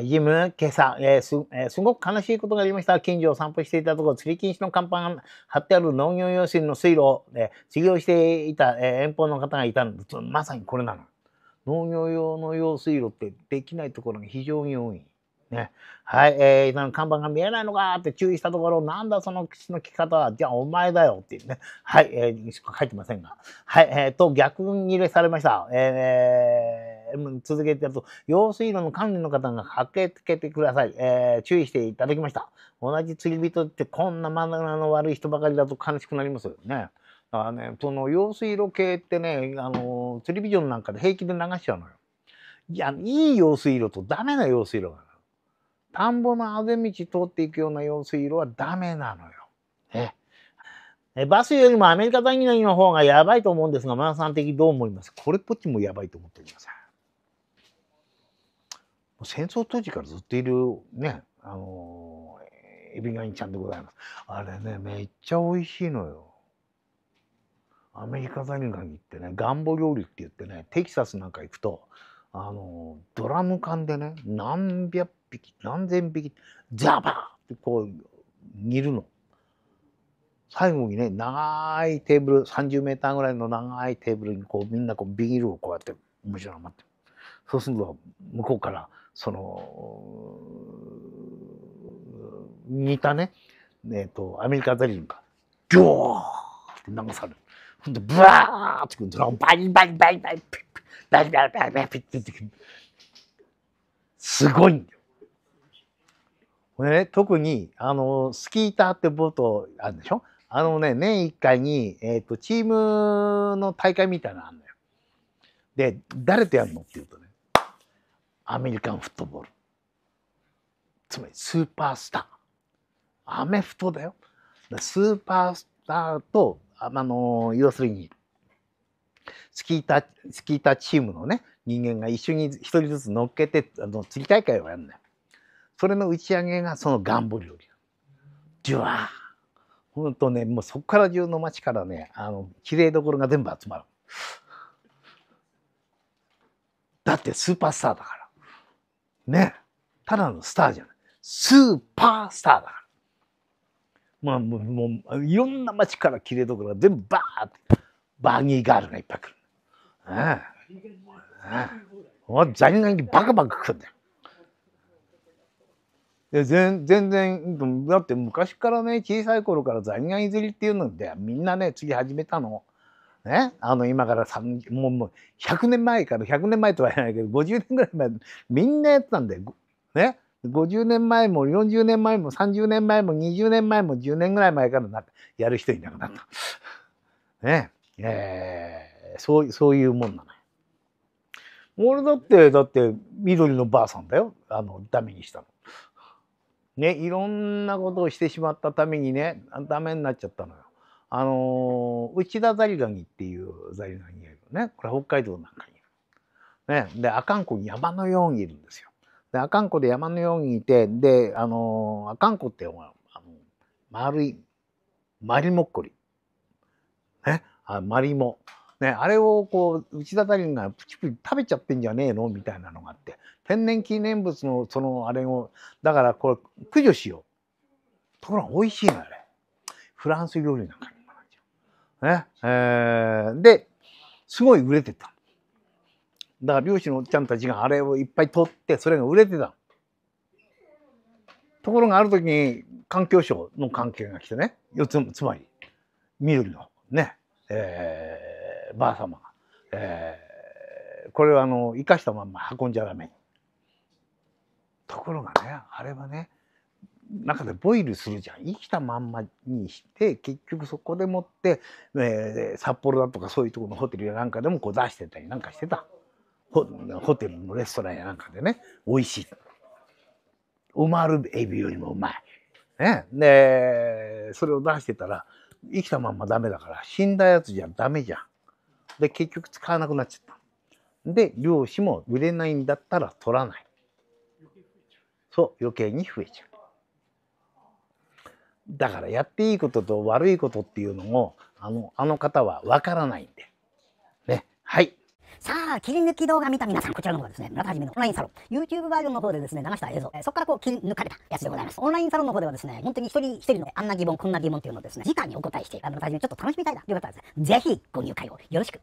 えジム、今朝、えーすえー、すごく悲しいことがありました。近所を散歩していたところ、釣り禁止の看板が貼ってある農業用水の水路で、えー、釣りをしていた、えー、遠方の方がいたんです。まさにこれなの。農業用の用水路ってできないところが非常に多い。ね。はい、えー、看板が見えないのかって注意したところ、なんだその口の利き方は、じゃあお前だよっていうね。はい、えー、しか書いてませんが。はい、えー、と、逆切れされました。えー、続けてやると、用水路の管理の方が駆けつけてください。えー、注意していただきました。同じ釣り人ってこんなマナーの悪い人ばかりだと悲しくなりますよね。だからね、その用水路系ってね、あの、釣りビジョンなんかで平気で流しちゃうのよ。いや、いい用水路とダメな用水路がある。田んぼのあぜ道通っていくような用水路はダメなのよ。ね。えバスよりもアメリカ大学の方がやばいと思うんですが、マナさん的どう思いますこれっぽっちもやばいと思っております。戦争当時からずっといるねあのエビガニちゃんでございますあれねめっちゃ美味しいのよアメリカザリガニってねガンボ料理って言ってねテキサスなんか行くとあのドラム缶でね何百匹何千匹ザバーってこう煮るの最後にね長いテーブル30メーターぐらいの長いテーブルにこうみんなこうビールをこうやってむしろ待ってそうすると向こうからその、似たね、えっ、ー、と、アメリカザリルが、ギョーって流される。ほんで、ブワーってくるんですよ。バリバリバリバリ、ピッピッ、バリバリバリバリピッって出てくる。すごいんだよ。これね、特に、あの、スキーターってボートあるでしょあのね、年1回に、えっ、ー、と、チームの大会みたいなのあるのよ。で、誰とやるのって言うと、アメリカンフットボールつまりスーパースターアメフトだよスーパースターとあの要するにスキータスキータチームのね人間が一緒に一人ずつ乗っけてあの釣り大会をやるんだよそれの打ち上げがそのガンボ料理ジュワーほんとねもうそこから中の町からねあの綺麗どころが全部集まるだってスーパースターだからね、ただのスターじゃない。スーパースターだから。まあ、もう、もういろんな街から切れどころが全部バーって、バニーガールがいっぱい来る。ああ。ああ。ザリガニバカバカ来るんだよ。で全然だって昔からね小さい頃からザリガニ釣りっていうのでみんなね釣り始めたのね、あの今からもうもう100年前から100年前とは言わないけど50年ぐらい前みんなやってたんだよ。ね、50年前も40年前も30年前も20年前も10年ぐらい前からなやる人いなくなった。ねえー、そうそういうもんなのよ。俺だってだって緑のばあさんだよあのダメにしたの。ねいろんなことをしてしまったためにねダメになっちゃったのよ。あの内田ザリガニっていうザリガニがいるねこれ北海道なんかにいる。ね、で阿寒湖に山のようにいるんですよ。で阿寒湖で山のようにいてであの阿寒湖ってあの丸いマリモッコリ。ね、あマリモ。ね、あれをこう内田ガニがプチプチ食べちゃってんじゃねえのみたいなのがあって天然記念物のそのあれをだからこれ駆除しようところが美味しいのあれフランス料理なんかね。えー、で、すごい売れてた。だから漁師のおっちゃんたちがあれをいっぱい取って、それが売れてた。ところがある時に環境省の関係が来てね、四つつまり、緑のね、えー、ばあ様が、えー、これはあの、生かしたまんま運んじゃダメ。ところがね、あれはね、中でボイルするじゃん生きたまんまにして結局そこでもって、えー、札幌だとかそういうところのホテルやなんかでもこう出してたりなんかしてたホテルのレストランやなんかでね美味しい埋まるエビよりもうまい。ね、でそれを出してたら生きたまんまダメだから死んだやつじゃダメじゃん。で結局使わなくなっちゃった。で漁師も売れないんだったら取らない。そう余計に増えちゃう。だからやっていいことと悪いことっていうのもあのあの方はわからないんで。ね。はい。さあ、切り抜き動画見た皆さん、こちらの方ですね、村田はじめのオンラインサロン、YouTube バージョンの方でですね、流した映像、そこからこう切り抜かれたやつでございます。オンラインサロンの方ではですね、本当に一人一人のあんな疑問、こんな疑問っていうのをですね、直にお答えして、村田はじめちょっと楽しみたいなという方はですね、ぜひご入会をよろしく